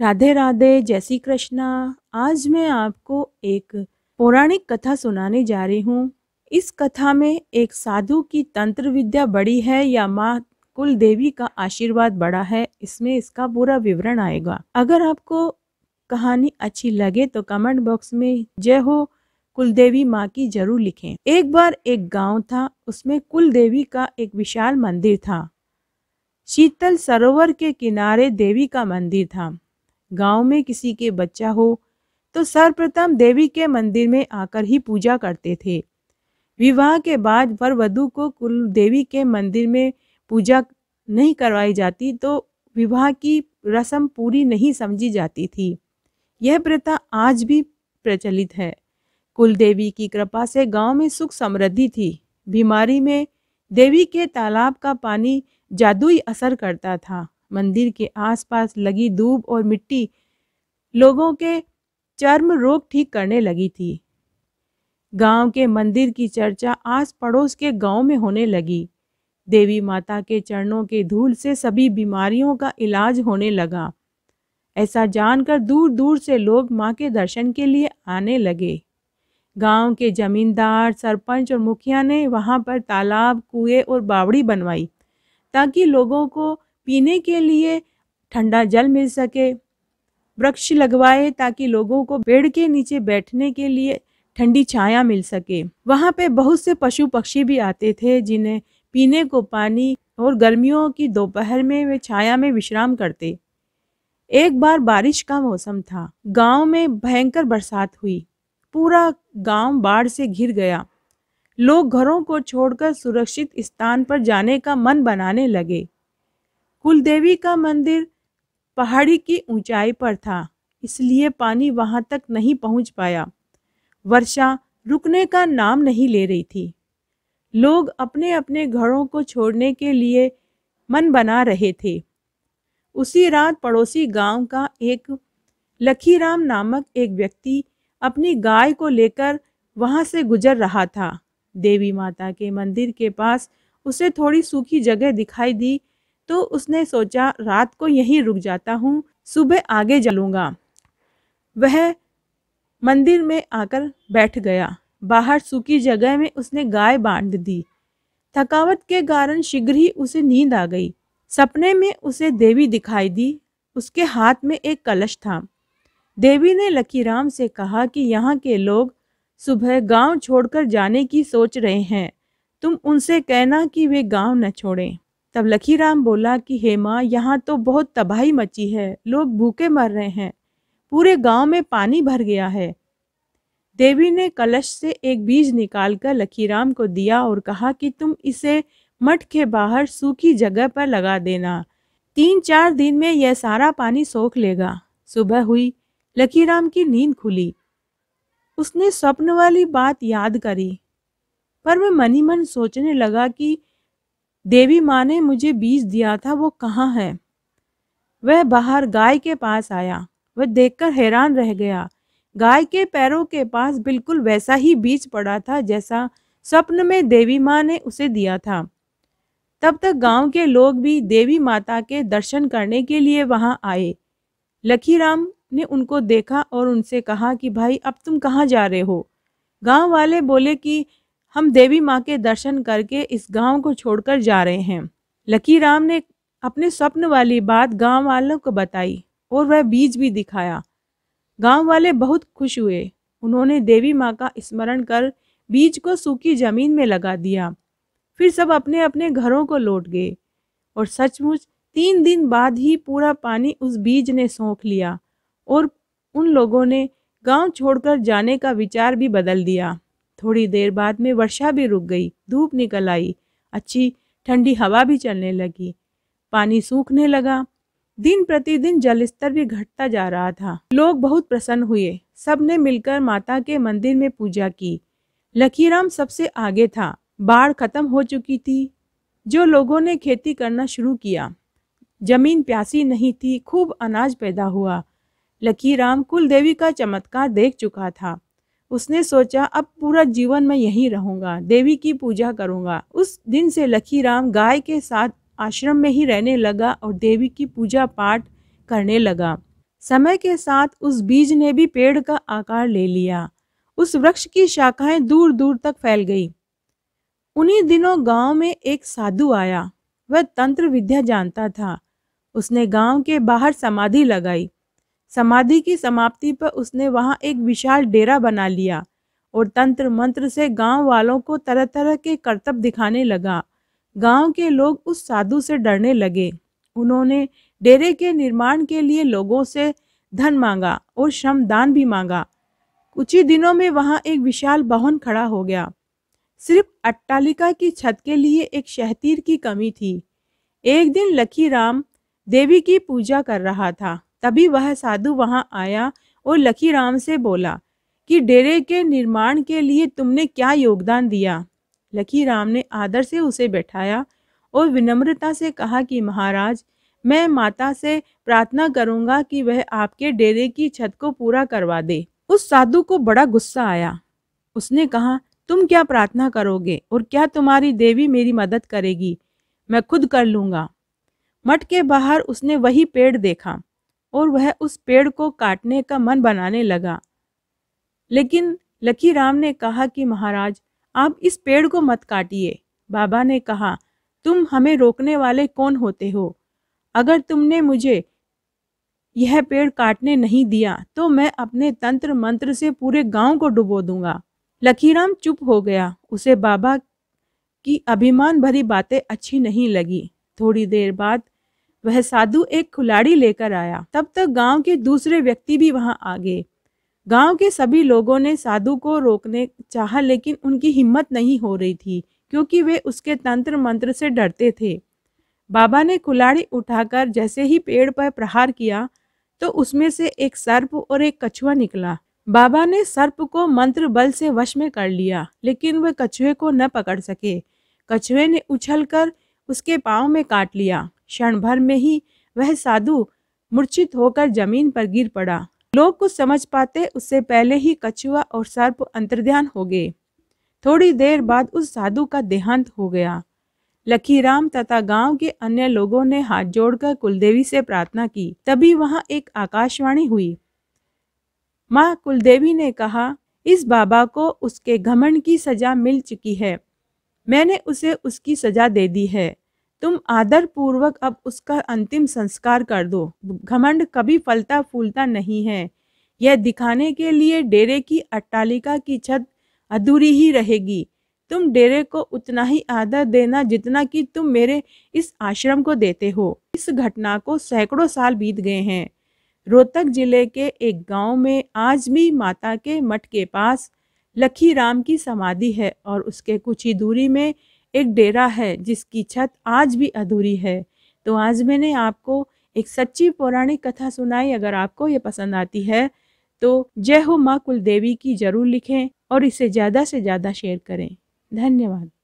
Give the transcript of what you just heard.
राधे राधे जय श्री कृष्णा आज मैं आपको एक पौराणिक कथा सुनाने जा रही हूँ इस कथा में एक साधु की तंत्र विद्या बड़ी है या माँ कुल देवी का आशीर्वाद बड़ा है इसमें इसका पूरा विवरण आएगा अगर आपको कहानी अच्छी लगे तो कमेंट बॉक्स में जय हो कुल देवी माँ की जरूर लिखें एक बार एक गांव था उसमें कुल देवी का एक विशाल मंदिर था शीतल सरोवर के किनारे देवी का मंदिर था गांव में किसी के बच्चा हो तो सर्वप्रथम देवी के मंदिर में आकर ही पूजा करते थे विवाह के बाद वर वधु को कुल देवी के मंदिर में पूजा नहीं करवाई जाती तो विवाह की रस्म पूरी नहीं समझी जाती थी यह प्रथा आज भी प्रचलित है कुल देवी की कृपा से गांव में सुख समृद्धि थी बीमारी में देवी के तालाब का पानी जादुई असर करता था मंदिर के आसपास लगी धूप और मिट्टी लोगों के चर्म रोग ठीक करने लगी थी गांव के मंदिर की चर्चा आस पड़ोस के गांव में होने लगी देवी माता के चरणों के धूल से सभी बीमारियों का इलाज होने लगा ऐसा जानकर दूर दूर से लोग माँ के दर्शन के लिए आने लगे गांव के जमींदार सरपंच और मुखिया ने वहाँ पर तालाब कुएं और बावड़ी बनवाई ताकि लोगों को पीने के लिए ठंडा जल मिल सके वृक्ष लगवाए ताकि लोगों को पेड़ के नीचे बैठने के लिए ठंडी छाया मिल सके वहाँ पे बहुत से पशु पक्षी भी आते थे जिन्हें पीने को पानी और गर्मियों की दोपहर में वे छाया में विश्राम करते एक बार बारिश का मौसम था गांव में भयंकर बरसात हुई पूरा गांव बाढ़ से घिर गया लोग घरों को छोड़कर सुरक्षित स्थान पर जाने का मन बनाने लगे कुलदेवी का मंदिर पहाड़ी की ऊंचाई पर था इसलिए पानी वहां तक नहीं पहुंच पाया वर्षा रुकने का नाम नहीं ले रही थी लोग अपने अपने घरों को छोड़ने के लिए मन बना रहे थे उसी रात पड़ोसी गांव का एक लखीराम नामक एक व्यक्ति अपनी गाय को लेकर वहां से गुजर रहा था देवी माता के मंदिर के पास उसे थोड़ी सूखी जगह दिखाई दी तो उसने सोचा रात को यहीं रुक जाता हूँ सुबह आगे जलूँगा वह मंदिर में आकर बैठ गया बाहर सूखी जगह में उसने गाय बांध दी थकावट के कारण शीघ्र ही उसे नींद आ गई सपने में उसे देवी दिखाई दी उसके हाथ में एक कलश था देवी ने लकीराम से कहा कि यहाँ के लोग सुबह गांव छोड़कर जाने की सोच रहे हैं तुम उनसे कहना कि वे गांव न छोड़ें तब लखीराम बोला कि हे माँ यहाँ तो बहुत तबाही मची है लोग भूखे मर रहे हैं पूरे गांव में पानी भर गया है देवी ने कलश से एक बीज निकालकर लखीराम को दिया और कहा कि तुम इसे मठ के बाहर सूखी जगह पर लगा देना तीन चार दिन में यह सारा पानी सोख लेगा सुबह हुई लखीराम की नींद खुली उसने स्वप्न वाली बात याद करी पर वह मनी मन सोचने लगा कि देवी माँ ने मुझे बीज दिया था वो कहाँ है वह बाहर गाय के पास आया वह देखकर हैरान रह गया गाय के पैरों के पास बिल्कुल वैसा ही बीज पड़ा था जैसा स्वप्न में देवी माँ ने उसे दिया था तब तक गांव के लोग भी देवी माता के दर्शन करने के लिए वहां आए लखीराम ने उनको देखा और उनसे कहा कि भाई अब तुम कहाँ जा रहे हो गांव वाले बोले कि हम देवी माँ के दर्शन करके इस गांव को छोड़कर जा रहे हैं लकी राम ने अपने स्वप्न वाली बात गांव वालों को बताई और वह बीज भी दिखाया गांव वाले बहुत खुश हुए उन्होंने देवी माँ का स्मरण कर बीज को सूखी जमीन में लगा दिया फिर सब अपने अपने घरों को लौट गए और सचमुच तीन दिन बाद ही पूरा पानी उस बीज ने सोख लिया और उन लोगों ने गांव छोड़कर जाने का विचार भी बदल दिया थोड़ी देर बाद में वर्षा भी रुक गई धूप निकल आई अच्छी ठंडी हवा भी चलने लगी पानी सूखने लगा दिन प्रतिदिन जल स्तर भी घटता जा रहा था लोग बहुत प्रसन्न हुए सब ने मिलकर माता के मंदिर में पूजा की लखीराम सबसे आगे था बाढ़ खत्म हो चुकी थी जो लोगों ने खेती करना शुरू किया जमीन प्यासी नहीं थी खूब अनाज पैदा हुआ लखीराम कुल देवी का चमत्कार देख चुका था उसने सोचा अब पूरा जीवन मैं यहीं रहूंगा देवी की पूजा करूंगा उस दिन से लखीराम गाय के साथ आश्रम में ही रहने लगा और देवी की पूजा पाठ करने लगा समय के साथ उस बीज ने भी पेड़ का आकार ले लिया उस वृक्ष की शाखाएं दूर दूर तक फैल गई उन्हीं दिनों गांव में एक साधु आया वह तंत्र विद्या जानता था उसने गांव के बाहर समाधि लगाई समाधि की समाप्ति पर उसने वहाँ एक विशाल डेरा बना लिया और तंत्र मंत्र से गांव वालों को तरह तरह के करतब दिखाने लगा गांव के लोग उस साधु से डरने लगे उन्होंने डेरे के निर्माण के लिए लोगों से धन मांगा और श्रमदान भी मांगा कुछ ही दिनों में वहाँ एक विशाल भवन खड़ा हो गया सिर्फ अट्टालिका की छत के लिए एक शहतीर की कमी थी एक दिन लखीराम देवी की पूजा कर रहा था तभी वह साधु वहां आया और लखी राम से बोला कि डेरे के निर्माण के लिए तुमने क्या योगदान दिया लखी राम ने आदर से उसे बैठाया और विनम्रता से कहा कि महाराज मैं माता से प्रार्थना करूंगा कि वह आपके डेरे की छत को पूरा करवा दे उस साधु को बड़ा गुस्सा आया उसने कहा तुम क्या प्रार्थना करोगे और क्या तुम्हारी देवी मेरी मदद करेगी मैं खुद कर लूंगा मठ के बाहर उसने वही पेड़ देखा और वह उस पेड़ को काटने का मन बनाने लगा लेकिन लकी राम ने कहा कि महाराज आप इस पेड़ को मत काटिए बाबा ने कहा तुम हमें रोकने वाले कौन होते हो अगर तुमने मुझे यह पेड़ काटने नहीं दिया तो मैं अपने तंत्र मंत्र से पूरे गांव को डुबो दूंगा लखीराम चुप हो गया उसे बाबा की अभिमान भरी बातें अच्छी नहीं लगी थोड़ी देर बाद वह साधु एक खुलाड़ी लेकर आया तब तक गांव के दूसरे व्यक्ति भी वहां आ गए गांव के सभी लोगों ने साधु को रोकने चाहा लेकिन उनकी हिम्मत नहीं हो रही थी क्योंकि वे उसके तंत्र मंत्र से डरते थे बाबा ने खुलाड़ी उठाकर जैसे ही पेड़ पर प्रहार किया तो उसमें से एक सर्प और एक कछुआ निकला बाबा ने सर्प को मंत्र बल से वश में कर लिया लेकिन वह कछुए को न पकड़ सके कछुए ने उछलकर उसके पाँव में काट लिया क्षण भर में ही वह साधु मूर्छित होकर जमीन पर गिर पड़ा लोग कुछ समझ पाते उससे पहले ही कछुआ और सर्प अंतर्ध्यान हो गए थोड़ी देर बाद उस साधु का देहांत हो गया लखीराम तथा गांव के अन्य लोगों ने हाथ जोड़कर कुलदेवी से प्रार्थना की तभी वहां एक आकाशवाणी हुई माँ कुलदेवी ने कहा इस बाबा को उसके घमंड की सजा मिल चुकी है मैंने उसे उसकी सजा दे दी है तुम आदर पूर्वक अब उसका अंतिम संस्कार कर दो घमंड कभी फलता फूलता नहीं है यह दिखाने के लिए डेरे की अट्टालिका की छत अधूरी ही रहेगी तुम डेरे को उतना ही आदर देना जितना कि तुम मेरे इस आश्रम को देते हो इस घटना को सैकड़ों साल बीत गए हैं रोहतक जिले के एक गांव में आज भी माता के मठ के पास लखी राम की समाधि है और उसके कुछ ही दूरी में एक डेरा है जिसकी छत आज भी अधूरी है तो आज मैंने आपको एक सच्ची पौराणिक कथा सुनाई अगर आपको ये पसंद आती है तो जय हो माँ कुल देवी की जरूर लिखें और इसे ज़्यादा से ज़्यादा शेयर करें धन्यवाद